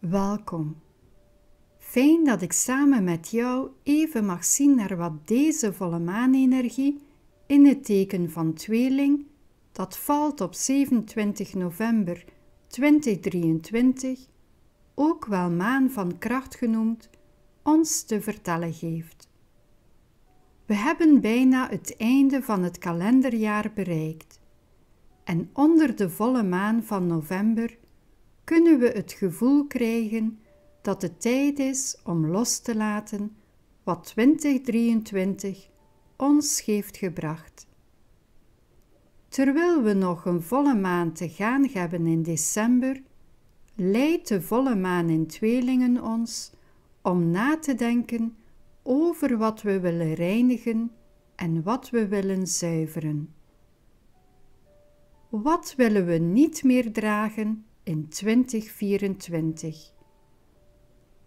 Welkom. Fijn dat ik samen met jou even mag zien naar wat deze volle maanenergie in het teken van tweeling, dat valt op 27 november 2023, ook wel maan van kracht genoemd, ons te vertellen geeft. We hebben bijna het einde van het kalenderjaar bereikt. En onder de volle maan van november kunnen we het gevoel krijgen dat het tijd is om los te laten wat 2023 ons heeft gebracht. Terwijl we nog een volle maan te gaan hebben in december, leidt de volle maan in tweelingen ons om na te denken over wat we willen reinigen en wat we willen zuiveren. Wat willen we niet meer dragen in 2024.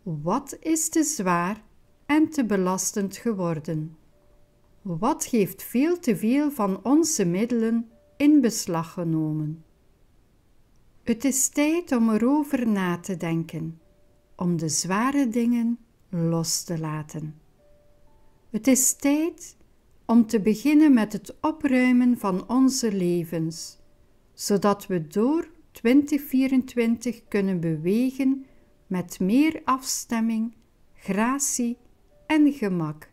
Wat is te zwaar en te belastend geworden? Wat heeft veel te veel van onze middelen in beslag genomen? Het is tijd om erover na te denken, om de zware dingen los te laten. Het is tijd om te beginnen met het opruimen van onze levens, zodat we door 2024 kunnen bewegen met meer afstemming, gratie en gemak.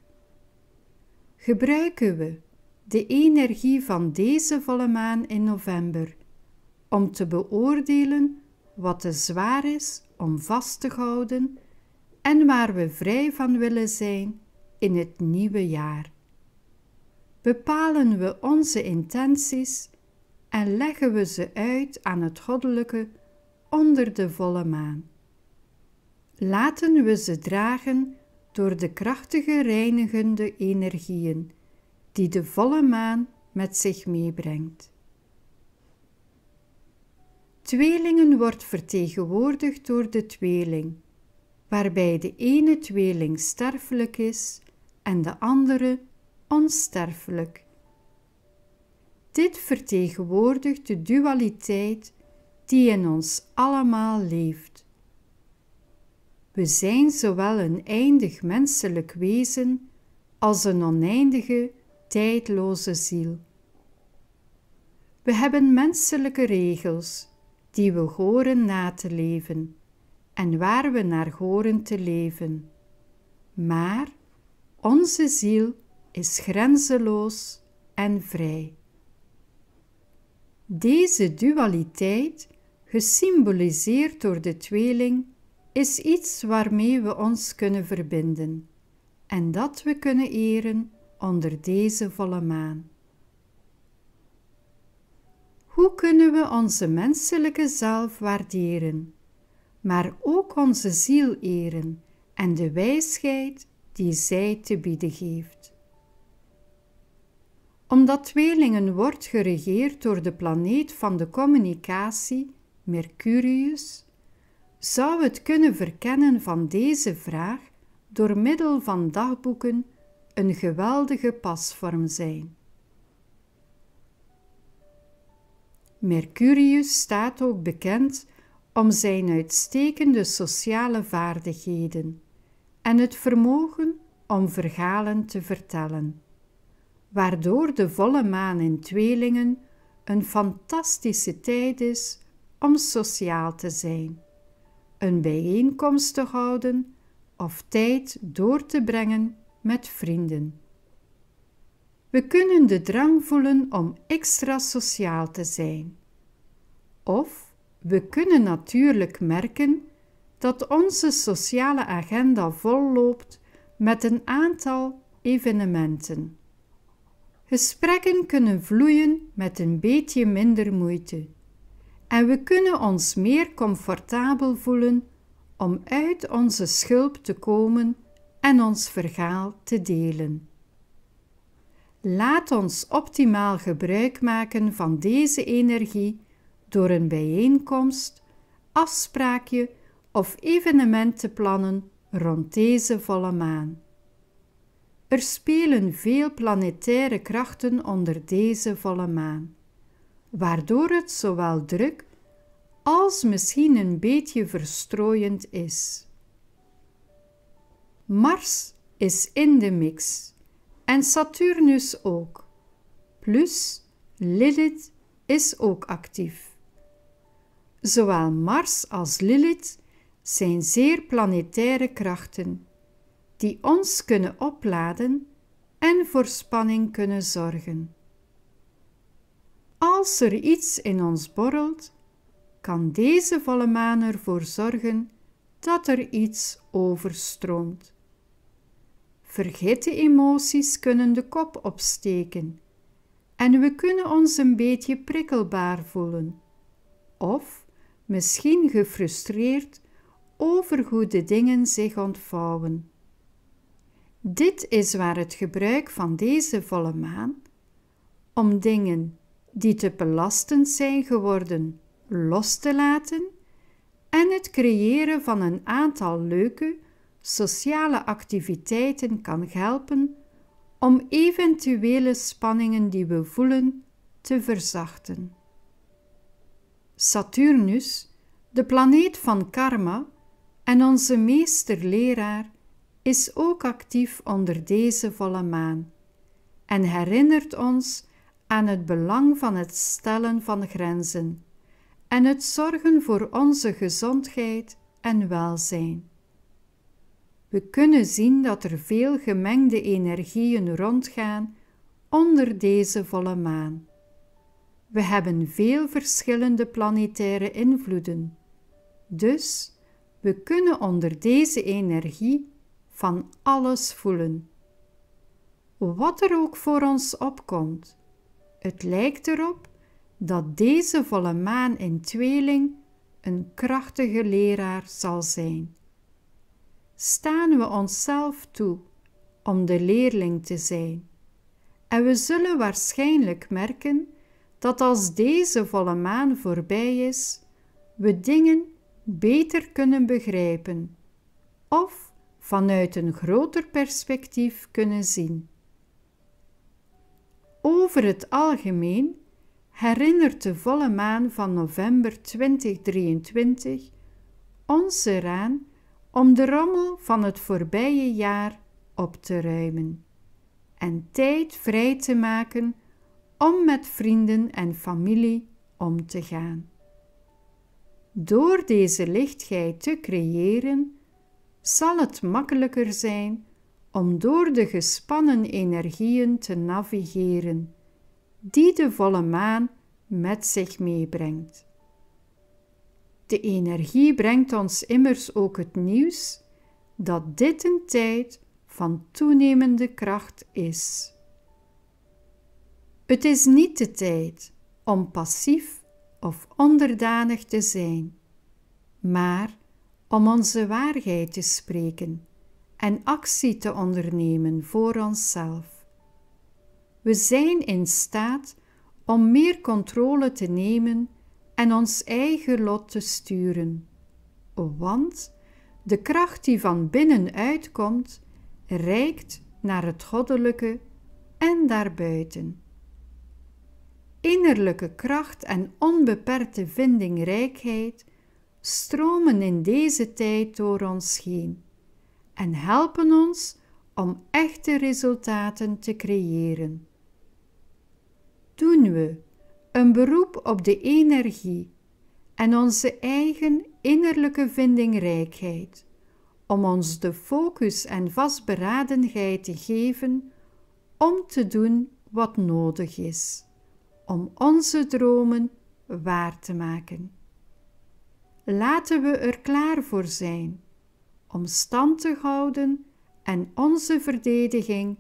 Gebruiken we de energie van deze volle maan in november om te beoordelen wat te zwaar is om vast te houden en waar we vrij van willen zijn in het nieuwe jaar. Bepalen we onze intenties en leggen we ze uit aan het goddelijke onder de volle maan. Laten we ze dragen door de krachtige reinigende energieën die de volle maan met zich meebrengt. Tweelingen wordt vertegenwoordigd door de tweeling, waarbij de ene tweeling sterfelijk is en de andere onsterfelijk. Dit vertegenwoordigt de dualiteit die in ons allemaal leeft. We zijn zowel een eindig menselijk wezen als een oneindige, tijdloze ziel. We hebben menselijke regels die we horen na te leven en waar we naar horen te leven. Maar onze ziel is grenzeloos en vrij. Deze dualiteit, gesymboliseerd door de tweeling, is iets waarmee we ons kunnen verbinden en dat we kunnen eren onder deze volle maan. Hoe kunnen we onze menselijke zelf waarderen, maar ook onze ziel eren en de wijsheid die zij te bieden geeft? Omdat tweelingen wordt geregeerd door de planeet van de communicatie, Mercurius, zou het kunnen verkennen van deze vraag door middel van dagboeken een geweldige pasvorm zijn. Mercurius staat ook bekend om zijn uitstekende sociale vaardigheden en het vermogen om verhalen te vertellen waardoor de volle maan in tweelingen een fantastische tijd is om sociaal te zijn, een bijeenkomst te houden of tijd door te brengen met vrienden. We kunnen de drang voelen om extra sociaal te zijn. Of we kunnen natuurlijk merken dat onze sociale agenda volloopt met een aantal evenementen. Gesprekken kunnen vloeien met een beetje minder moeite. En we kunnen ons meer comfortabel voelen om uit onze schulp te komen en ons verhaal te delen. Laat ons optimaal gebruik maken van deze energie door een bijeenkomst, afspraakje of evenement te plannen rond deze volle maan. Er spelen veel planetaire krachten onder deze volle maan, waardoor het zowel druk als misschien een beetje verstrooiend is. Mars is in de mix en Saturnus ook. Plus Lilith is ook actief. Zowel Mars als Lilith zijn zeer planetaire krachten die ons kunnen opladen en voor spanning kunnen zorgen. Als er iets in ons borrelt, kan deze volle maan ervoor zorgen dat er iets overstroomt. Vergeten emoties kunnen de kop opsteken en we kunnen ons een beetje prikkelbaar voelen, of misschien gefrustreerd over hoe de dingen zich ontvouwen. Dit is waar het gebruik van deze volle maan om dingen die te belastend zijn geworden los te laten en het creëren van een aantal leuke sociale activiteiten kan helpen om eventuele spanningen die we voelen te verzachten. Saturnus, de planeet van karma en onze meesterleraar is ook actief onder deze volle maan en herinnert ons aan het belang van het stellen van grenzen en het zorgen voor onze gezondheid en welzijn. We kunnen zien dat er veel gemengde energieën rondgaan onder deze volle maan. We hebben veel verschillende planetaire invloeden, dus we kunnen onder deze energie van alles voelen. Wat er ook voor ons opkomt, het lijkt erop dat deze volle maan in tweeling een krachtige leraar zal zijn. Staan we onszelf toe om de leerling te zijn, en we zullen waarschijnlijk merken dat als deze volle maan voorbij is, we dingen beter kunnen begrijpen of vanuit een groter perspectief kunnen zien. Over het algemeen herinnert de volle maan van november 2023 ons eraan om de rommel van het voorbije jaar op te ruimen en tijd vrij te maken om met vrienden en familie om te gaan. Door deze lichtheid te creëren, zal het makkelijker zijn om door de gespannen energieën te navigeren die de volle maan met zich meebrengt. De energie brengt ons immers ook het nieuws dat dit een tijd van toenemende kracht is. Het is niet de tijd om passief of onderdanig te zijn, maar om onze waarheid te spreken en actie te ondernemen voor onszelf. We zijn in staat om meer controle te nemen en ons eigen lot te sturen, want de kracht die van binnen uitkomt reikt naar het goddelijke en daarbuiten. Innerlijke kracht en onbeperkte vindingrijkheid stromen in deze tijd door ons heen en helpen ons om echte resultaten te creëren. Doen we een beroep op de energie en onze eigen innerlijke vindingrijkheid om ons de focus en vastberadenheid te geven om te doen wat nodig is, om onze dromen waar te maken laten we er klaar voor zijn om stand te houden en onze verdediging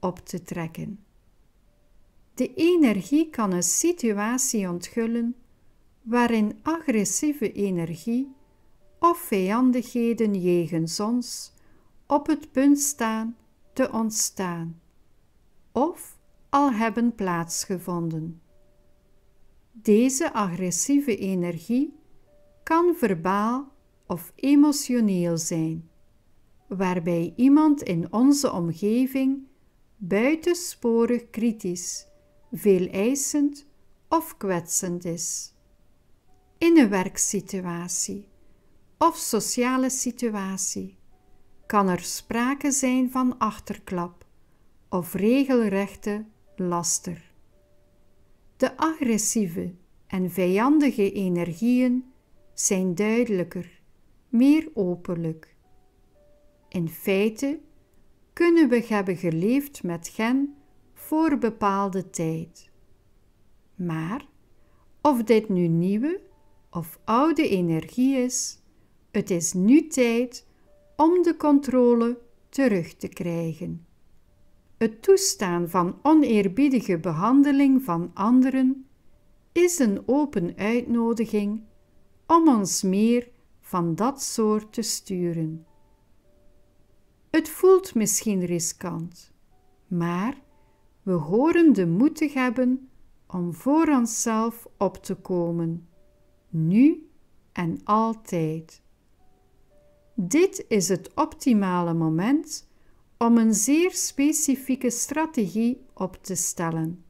op te trekken. De energie kan een situatie ontgullen waarin agressieve energie of vijandigheden jegens ons op het punt staan te ontstaan of al hebben plaatsgevonden. Deze agressieve energie kan verbaal of emotioneel zijn, waarbij iemand in onze omgeving buitensporig kritisch, veel eisend of kwetsend is. In een werksituatie of sociale situatie kan er sprake zijn van achterklap of regelrechte laster. De agressieve en vijandige energieën zijn duidelijker, meer openlijk. In feite kunnen we hebben geleefd met gen voor bepaalde tijd. Maar of dit nu nieuwe of oude energie is, het is nu tijd om de controle terug te krijgen. Het toestaan van oneerbiedige behandeling van anderen is een open uitnodiging om ons meer van dat soort te sturen. Het voelt misschien riskant, maar we horen de moed te hebben om voor onszelf op te komen, nu en altijd. Dit is het optimale moment om een zeer specifieke strategie op te stellen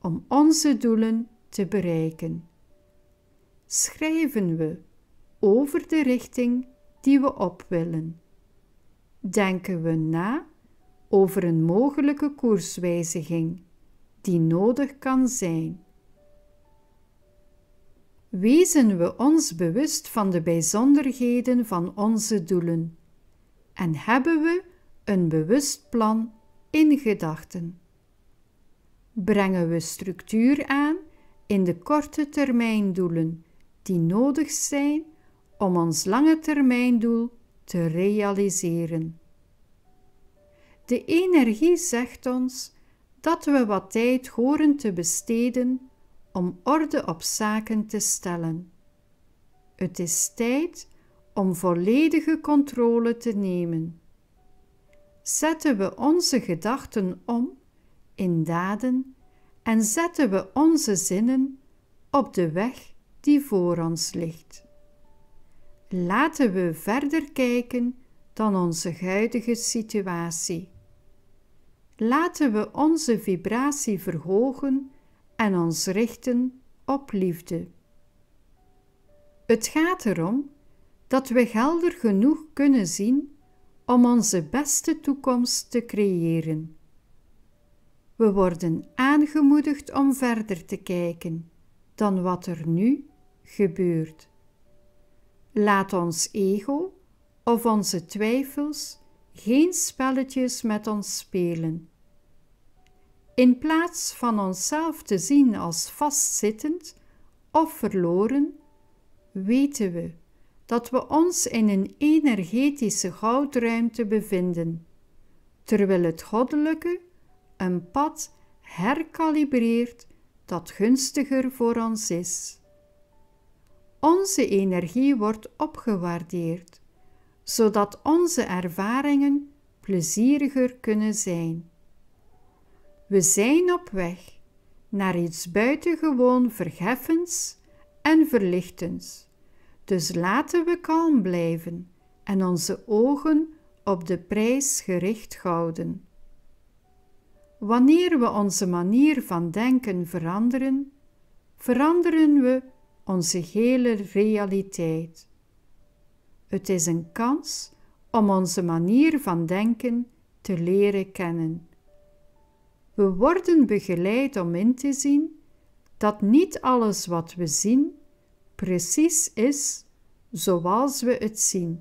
om onze doelen te bereiken schrijven we over de richting die we op willen. Denken we na over een mogelijke koerswijziging die nodig kan zijn. Wezen we ons bewust van de bijzonderheden van onze doelen en hebben we een bewust plan in gedachten. Brengen we structuur aan in de korte termijn doelen die nodig zijn om ons lange termijndoel te realiseren. De energie zegt ons dat we wat tijd horen te besteden om orde op zaken te stellen. Het is tijd om volledige controle te nemen. Zetten we onze gedachten om in daden en zetten we onze zinnen op de weg die voor ons ligt. Laten we verder kijken dan onze huidige situatie. Laten we onze vibratie verhogen en ons richten op liefde. Het gaat erom dat we helder genoeg kunnen zien om onze beste toekomst te creëren. We worden aangemoedigd om verder te kijken dan wat er nu gebeurt. Laat ons ego of onze twijfels geen spelletjes met ons spelen. In plaats van onszelf te zien als vastzittend of verloren, weten we dat we ons in een energetische goudruimte bevinden, terwijl het goddelijke een pad herkalibreert dat gunstiger voor ons is. Onze energie wordt opgewaardeerd, zodat onze ervaringen plezieriger kunnen zijn. We zijn op weg naar iets buitengewoon verheffends en verlichtends. Dus laten we kalm blijven en onze ogen op de prijs gericht houden. Wanneer we onze manier van denken veranderen, veranderen we onze hele realiteit. Het is een kans om onze manier van denken te leren kennen. We worden begeleid om in te zien dat niet alles wat we zien precies is zoals we het zien.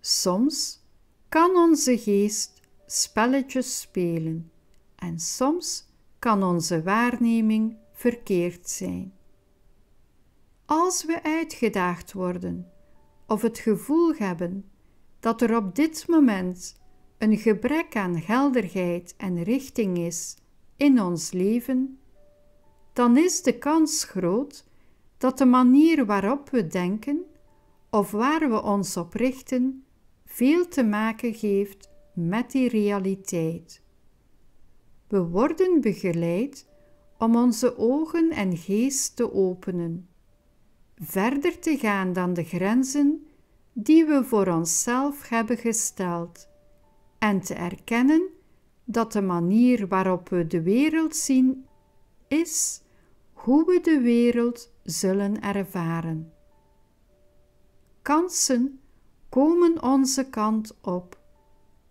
Soms kan onze geest spelletjes spelen en soms kan onze waarneming verkeerd zijn. Als we uitgedaagd worden of het gevoel hebben dat er op dit moment een gebrek aan helderheid en richting is in ons leven, dan is de kans groot dat de manier waarop we denken of waar we ons op richten veel te maken geeft met die realiteit. We worden begeleid om onze ogen en geest te openen verder te gaan dan de grenzen die we voor onszelf hebben gesteld en te erkennen dat de manier waarop we de wereld zien is hoe we de wereld zullen ervaren. Kansen komen onze kant op,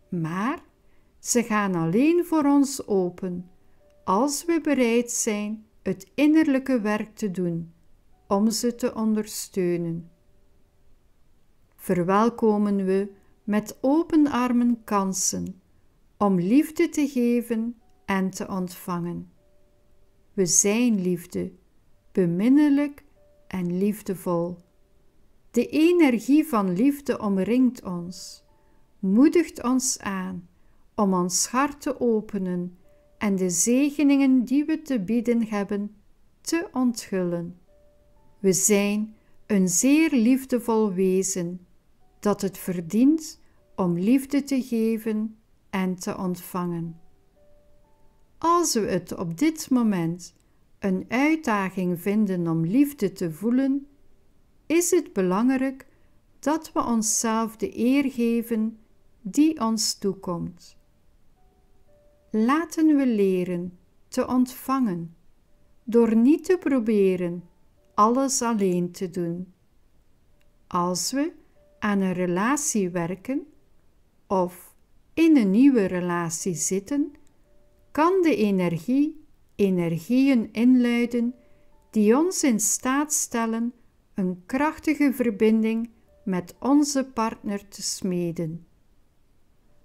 maar ze gaan alleen voor ons open als we bereid zijn het innerlijke werk te doen om ze te ondersteunen. Verwelkomen we met open armen kansen om liefde te geven en te ontvangen. We zijn liefde, beminnelijk en liefdevol. De energie van liefde omringt ons, moedigt ons aan om ons hart te openen en de zegeningen die we te bieden hebben te onthullen. We zijn een zeer liefdevol wezen dat het verdient om liefde te geven en te ontvangen. Als we het op dit moment een uitdaging vinden om liefde te voelen, is het belangrijk dat we onszelf de eer geven die ons toekomt. Laten we leren te ontvangen door niet te proberen alles alleen te doen. Als we aan een relatie werken of in een nieuwe relatie zitten, kan de energie energieën inluiden die ons in staat stellen een krachtige verbinding met onze partner te smeden.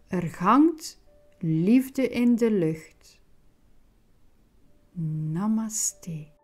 Er hangt liefde in de lucht. Namaste.